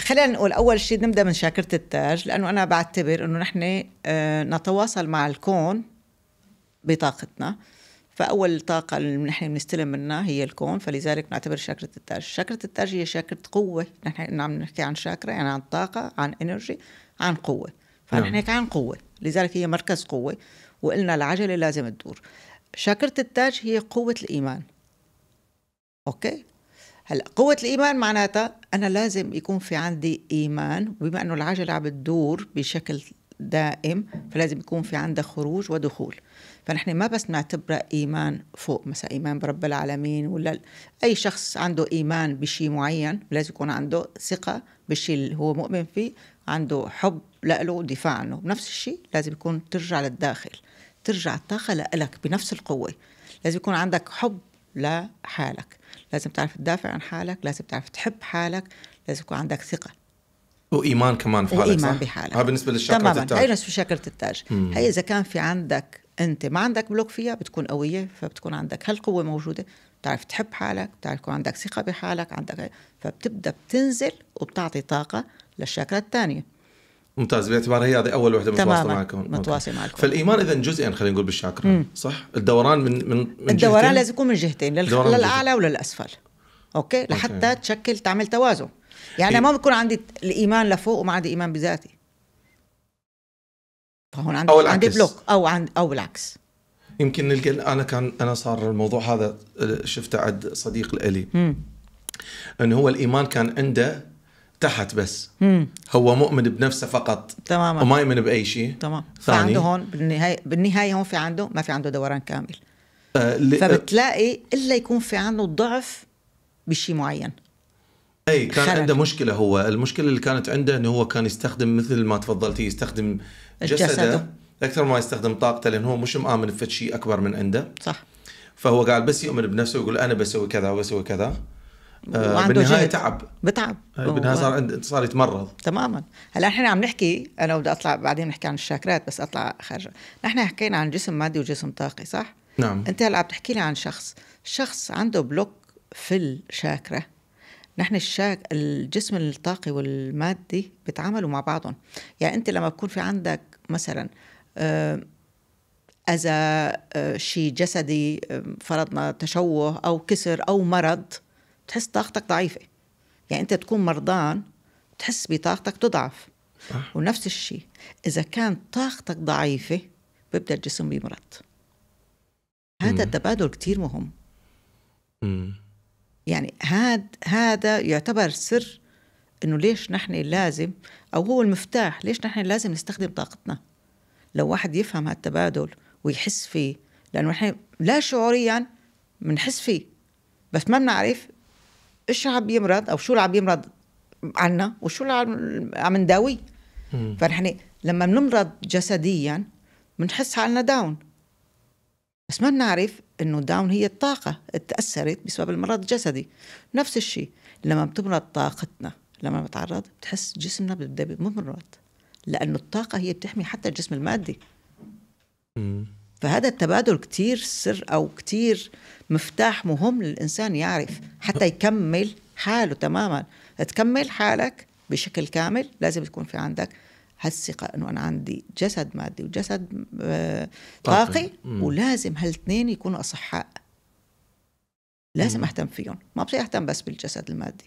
خلينا نقول اول شيء نبدا من شاكره التاج لانه انا بعتبر انه نحن آه، نتواصل مع الكون بطاقتنا فاول طاقه اللي نحن بنستلم منها هي الكون فلذلك نعتبر شاكره التاج شاكره التاج هي شاكره قوه نحن عم نحكي عن شاكره يعني عن طاقه عن انرجي عن قوه فنحن نعم. هيك عن قوه لذلك هي مركز قوه وقلنا العجله لازم تدور شاكره التاج هي قوه الايمان اوكي هلا قوة الإيمان معناتها أنا لازم يكون في عندي إيمان وبما أنه العجلة عم بتدور بشكل دائم فلازم يكون في عندها خروج ودخول فنحن ما بس نعتبره إيمان فوق مثلا إيمان برب العالمين ولا أي شخص عنده إيمان بشيء معين لازم يكون عنده ثقة بالشيء اللي هو مؤمن فيه عنده حب لإله ودفاع عنه نفس الشيء لازم يكون ترجع للداخل ترجع الطاقة لإلك بنفس القوة لازم يكون عندك حب لحالك لازم تعرف تدافع عن حالك لازم تعرف تحب حالك لازم يكون عندك ثقه وايمان كمان في حالك وايمان بحالك هذا بالنسبه للشاكره تماما. التاج هي نفس شاكره التاج هي اذا كان في عندك انت ما عندك بلوك فيها بتكون قويه فبتكون عندك هالقوه موجوده بتعرف تحب حالك بتعرف يكون عندك ثقه بحالك عندك فبتبدا بتنزل وبتعطي طاقه للشاكره الثانيه ممتاز باعتبار هي هذه اول وحده متواصله معكم متواصله معكم فالايمان اذا جزئين خلينا نقول بالشاكرا صح الدوران من من, من الدوران جهتين. لازم يكون من جهتين للاعلى للاعلى وللاسفل اوكي لحتى أوكي. تشكل تعمل توازن يعني إيه. ما بكون عندي الايمان لفوق وما عندي ايمان بذاتي فهون عندي أو العكس. عندي بلوك او عند او بالعكس يمكن نلقى انا كان انا صار الموضوع هذا شفته عند صديق لي انه هو الايمان كان عنده تحت بس مم. هو مؤمن بنفسه فقط تماما وما يؤمن باي شيء تمام ثاني فعنده هون بالنهايه بالنهايه هون في عنده ما في عنده دوران كامل آه ل... آه، فبتلاقي الا يكون في عنده ضعف بشيء معين اي كان خلق. عنده مشكله هو المشكله اللي كانت عنده انه هو كان يستخدم مثل ما تفضلتي يستخدم جسده, جسده. اكثر ما يستخدم طاقته لان هو مش مآمن في شيء اكبر من عنده صح فهو قاعد بس يؤمن بنفسه ويقول انا بسوي كذا وبسوي كذا يعني آه بالنهايه جهد. تعب بتعب بالنهايه صار صار يتمرض تماما هلا احنا عم نحكي انا بدي اطلع بعدين نحكي عن الشاكرات بس اطلع خارج نحن حكينا عن جسم مادي وجسم طاقي صح نعم انت هلا عم تحكي لي عن شخص شخص عنده بلوك في الشاكرا نحن الشاك الجسم الطاقي والمادي بيتعاملوا مع بعضهم يعني انت لما بكون في عندك مثلا آه، اذى آه، شيء جسدي آه، فرضنا تشوه او كسر او مرض بتحس طاقتك ضعيفه يعني انت تكون مرضان بتحس بطاقتك تضعف صح. ونفس الشيء اذا كانت طاقتك ضعيفه بيبدا الجسم بيمرض هذا التبادل كتير مهم مم. يعني هاد هذا يعتبر سر انه ليش نحن لازم او هو المفتاح ليش نحن لازم نستخدم طاقتنا لو واحد يفهم هالتبادل ويحس فيه لانه نحن لا شعوريا بنحس فيه بس ما بنعرف ايش عم يمرض او شو اللي عم يمرض عنا وشو اللي عم نداويه فنحن لما بنمرض جسديا بنحس حالنا داون بس ما بنعرف انه داون هي الطاقه تاثرت بسبب المرض الجسدي نفس الشيء لما بتمرض طاقتنا لما بتعرض بتحس جسمنا بده بمرض لانه الطاقه هي بتحمي حتى الجسم المادي فهذا التبادل كتير سر أو كتير مفتاح مهم للإنسان يعرف حتى يكمل حاله تماما تكمل حالك بشكل كامل لازم تكون في عندك هالثقة أنه أنا عندي جسد مادي وجسد آه، طاقي ولازم هالاثنين يكونوا أصحاء لازم أهتم فيهم ما بصير أهتم بس بالجسد المادي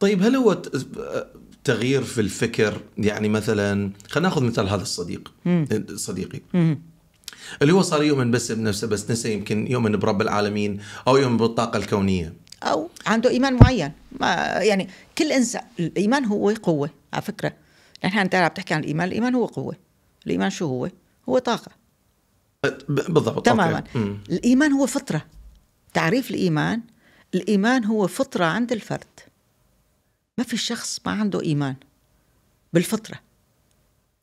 طيب هل هو آه، تغيير في الفكر يعني مثلا خلينا ناخذ مثال هذا الصديق صديقي اللي هو صار يؤمن بس بنفسه بس نسى يمكن يؤمن برب العالمين او يؤمن بالطاقه الكونيه او عنده ايمان معين ما يعني كل انسان الايمان هو قوه على فكره نحن يعني انت عم تحكي عن الايمان الايمان هو قوه الايمان شو هو هو طاقه بالضبط تماما أوكي. الايمان هو فطره تعريف الايمان الايمان هو فطره عند الفرد ما في شخص ما عنده ايمان بالفطره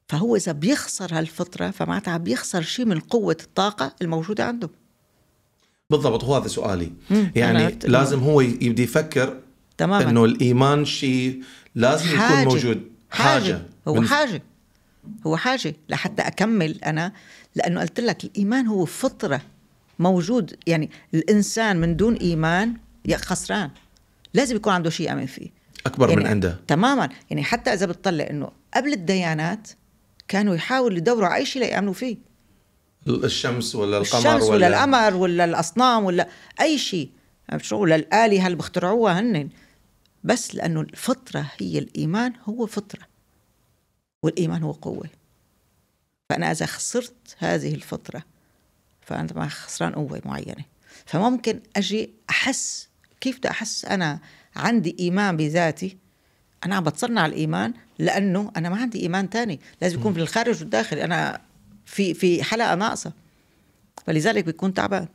فهو إذا بيخسر هالفطرة فمعناتها عم بيخسر شيء من قوة الطاقة الموجودة عنده بالضبط هو هذا سؤالي يعني لازم هو يبدي يفكر تماما انه الايمان شيء لازم حاجة. يكون موجود حاجه, حاجة. هو من... حاجه هو حاجه لحتى اكمل انا لانه قلت لك الايمان هو فطره موجود يعني الانسان من دون ايمان خسران لازم يكون عنده شيء يامن فيه اكبر يعني من عنده تماما يعني حتى اذا بتطلع انه قبل الديانات كانوا يحاولوا يدوروا على اي شيء ليأمنوا فيه الشمس ولا القمر الشمس ولا, ولا القمر ولا الأصنام ولا أي شيء شو ولا الآلهة اللي بيخترعوها هن بس لأنه الفطرة هي الإيمان هو فطرة والإيمان هو قوة فأنا إذا خسرت هذه الفطرة فأنا ما خسران قوة معينة فممكن أجي أحس كيف بدي أحس أنا عندي إيمان بذاتي انا عم بتصنع الايمان لانه انا ما عندي ايمان تاني لازم يكون في الخارج والداخل انا في في حلقه ناقصه فلذلك بيكون تعبان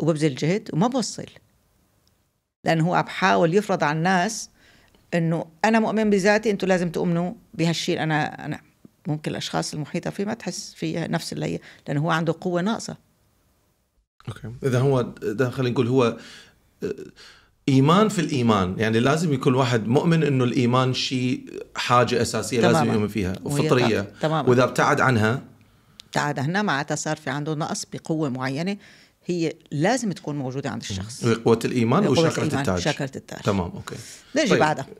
وببذل جهد وما بوصل لانه هو عم بحاول يفرض على الناس انه انا مؤمن بذاتي انتم لازم تؤمنوا بهالشيء انا انا ممكن الاشخاص المحيطه فيه ما تحس فيه نفس اللي هي لانه هو عنده قوه ناقصه اوكي اذا هو ده خلينا نقول هو ايمان في الايمان يعني لازم يكون واحد مؤمن انه الايمان شيء حاجه اساسيه تماما. لازم يؤمن فيها وفطريه تماما. واذا ابتعد عنها ابتعد عنها معناتها صار في عنده نقص بقوه معينه هي لازم تكون موجوده عند الشخص قوه الايمان وشكره التاج شكره التاج تمام اوكي نجي طيب. بعدها